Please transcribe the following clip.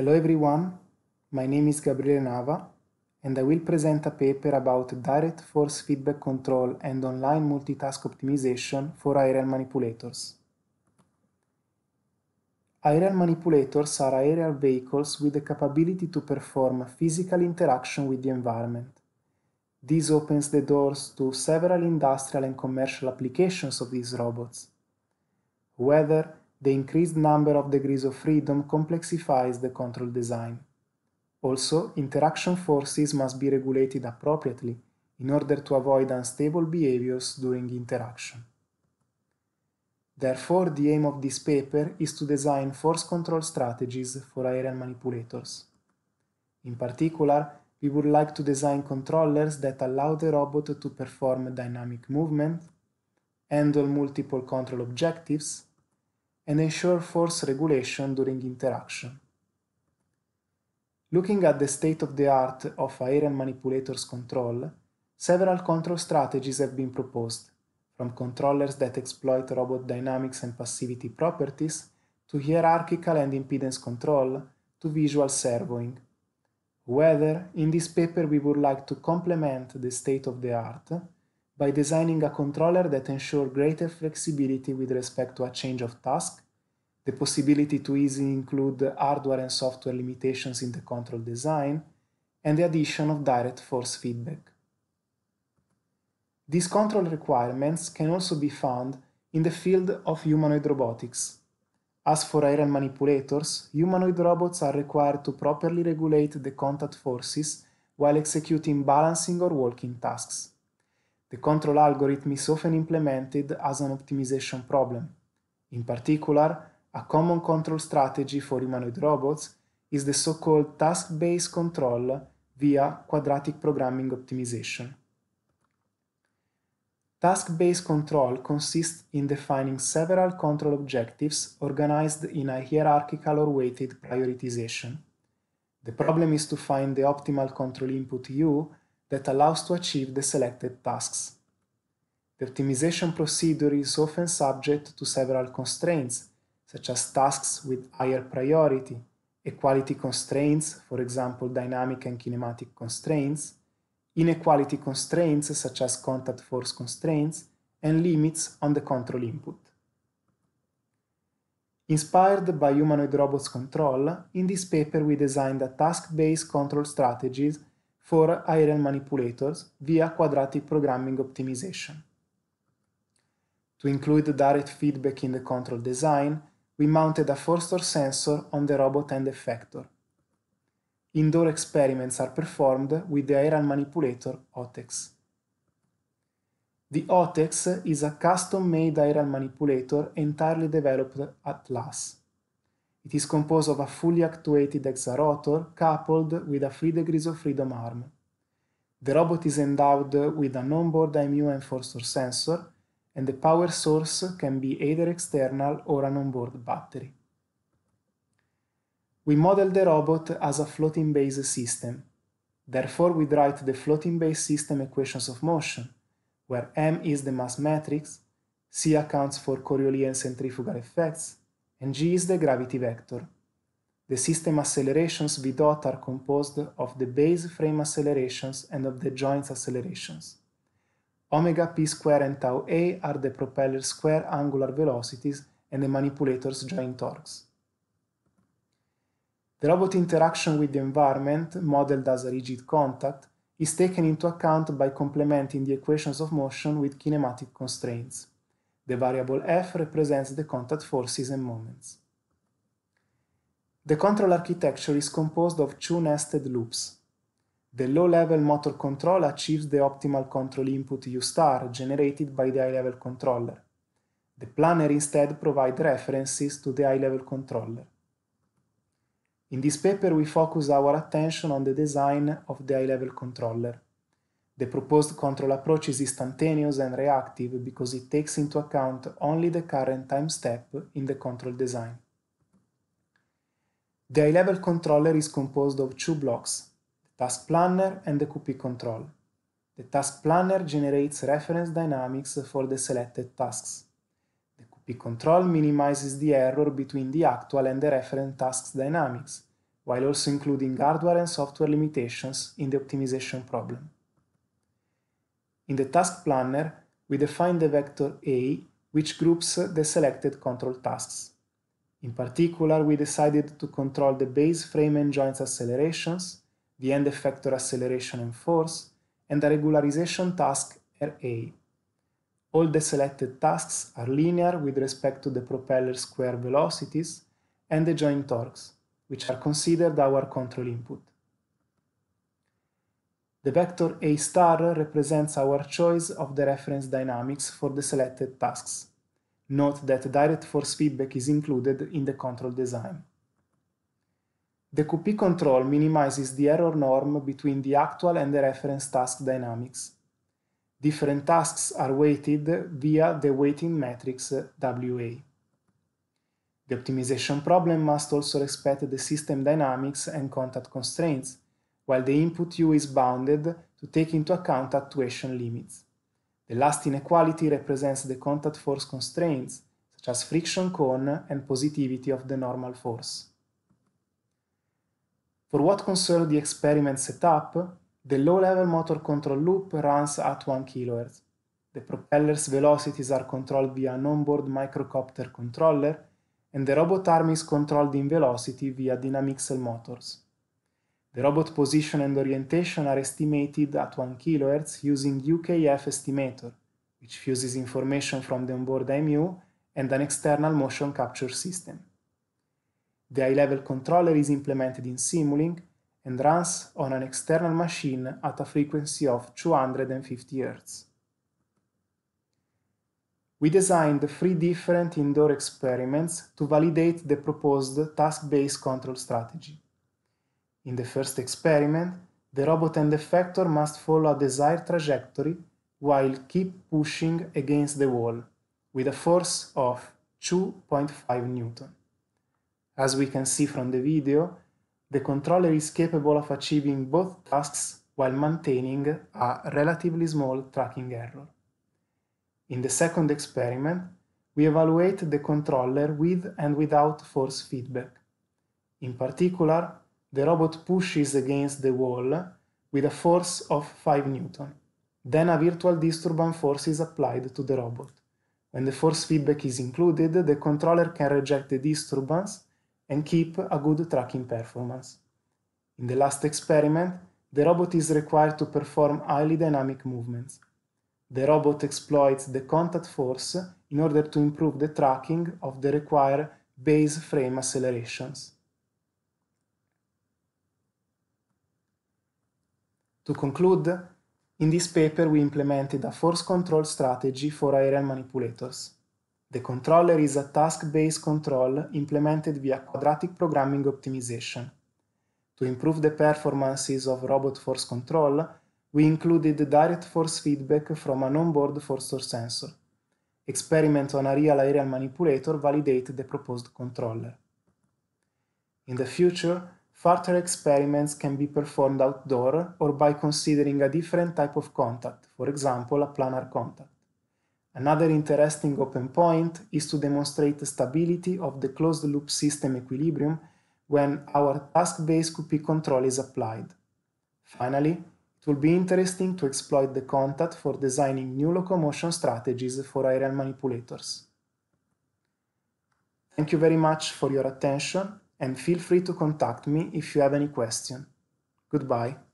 Hello everyone, my name is Gabriele Nava and I will present a paper about direct force feedback control and online multitask optimization for aerial manipulators. Aerial manipulators are aerial vehicles with the capability to perform physical interaction with the environment. This opens the doors to several industrial and commercial applications of these robots. Whether the increased number of degrees of freedom complexifies the control design. Also, interaction forces must be regulated appropriately in order to avoid unstable behaviors during interaction. Therefore, the aim of this paper is to design force control strategies for aerial manipulators. In particular, we would like to design controllers that allow the robot to perform dynamic movement, handle multiple control objectives, and ensure force regulation during interaction. Looking at the state of the art of aerial manipulators control, several control strategies have been proposed, from controllers that exploit robot dynamics and passivity properties to hierarchical and impedance control to visual servoing. Whether in this paper we would like to complement the state of the art by designing a controller that ensures greater flexibility with respect to a change of task, the possibility to easily include hardware and software limitations in the control design, and the addition of direct force feedback. These control requirements can also be found in the field of humanoid robotics. As for iron manipulators, humanoid robots are required to properly regulate the contact forces while executing balancing or walking tasks. The control algorithm is often implemented as an optimization problem. In particular, a common control strategy for humanoid robots is the so-called task-based control via quadratic programming optimization. Task-based control consists in defining several control objectives organized in a hierarchical or weighted prioritization. The problem is to find the optimal control input U that allows to achieve the selected tasks. The optimization procedure is often subject to several constraints, such as tasks with higher priority, equality constraints, for example, dynamic and kinematic constraints, inequality constraints, such as contact force constraints, and limits on the control input. Inspired by humanoid robots control, in this paper we designed a task-based control strategies for iron manipulators via quadratic programming optimization. To include direct feedback in the control design, we mounted a force sensor on the robot and effector. Indoor experiments are performed with the iron manipulator OTEX. The OTEX is a custom-made iron manipulator entirely developed at LAS. It is composed of a fully actuated XR coupled with a 3 degrees of freedom arm. The robot is endowed with an onboard IMU enforcer sensor, and the power source can be either external or an onboard battery. We model the robot as a floating base system. Therefore, we write the floating base system equations of motion, where m is the mass matrix, c accounts for Coriolis and centrifugal effects, and g is the gravity vector. The system accelerations v dot are composed of the base frame accelerations and of the joints accelerations. Omega p square and tau a are the propeller square angular velocities and the manipulator's joint torques. The robot interaction with the environment, modeled as a rigid contact, is taken into account by complementing the equations of motion with kinematic constraints. The variable f represents the contact forces and moments. The control architecture is composed of two nested loops. The low-level motor control achieves the optimal control input U star generated by the high-level controller. The planner instead provides references to the high-level controller. In this paper we focus our attention on the design of the high-level controller. The proposed control approach is instantaneous and reactive because it takes into account only the current time step in the control design. The high-level controller is composed of two blocks, the task planner and the QP control. The task planner generates reference dynamics for the selected tasks. The QP control minimizes the error between the actual and the reference tasks dynamics, while also including hardware and software limitations in the optimization problem. In the task planner, we define the vector A, which groups the selected control tasks. In particular, we decided to control the base frame and joints accelerations, the end effector acceleration and force, and the regularization task RA. All the selected tasks are linear with respect to the propeller square velocities and the joint torques, which are considered our control input. The vector A star represents our choice of the reference dynamics for the selected tasks. Note that direct force feedback is included in the control design. The coupé control minimizes the error norm between the actual and the reference task dynamics. Different tasks are weighted via the weighting matrix WA. The optimization problem must also respect the system dynamics and contact constraints, while the input u is bounded to take into account actuation limits. The last inequality represents the contact force constraints, such as friction cone and positivity of the normal force. For what concerns the experiment setup, the low-level motor control loop runs at 1 kHz. The propeller's velocities are controlled via an onboard microcopter controller, and the robot arm is controlled in velocity via Dynamixel motors. The robot position and orientation are estimated at 1 kHz using UKF estimator, which fuses information from the onboard IMU and an external motion capture system. The high level controller is implemented in Simulink and runs on an external machine at a frequency of 250 Hz. We designed three different indoor experiments to validate the proposed task-based control strategy. In the first experiment, the robot and the factor must follow a desired trajectory while keep pushing against the wall with a force of 2.5 Newton. As we can see from the video, the controller is capable of achieving both tasks while maintaining a relatively small tracking error. In the second experiment, we evaluate the controller with and without force feedback. In particular, the robot pushes against the wall with a force of 5 newton. Then a virtual disturbance force is applied to the robot. When the force feedback is included, the controller can reject the disturbance and keep a good tracking performance. In the last experiment, the robot is required to perform highly dynamic movements. The robot exploits the contact force in order to improve the tracking of the required base frame accelerations. To conclude, in this paper we implemented a force control strategy for aerial manipulators. The controller is a task-based control implemented via quadratic programming optimization. To improve the performances of robot force control, we included direct force feedback from an onboard force sensor. Experiments on a real aerial manipulator validate the proposed controller. In the future, Further experiments can be performed outdoor or by considering a different type of contact, for example, a planar contact. Another interesting open point is to demonstrate the stability of the closed-loop system equilibrium when our task-based QP control is applied. Finally, it will be interesting to exploit the contact for designing new locomotion strategies for aerial manipulators. Thank you very much for your attention and feel free to contact me if you have any question. Goodbye.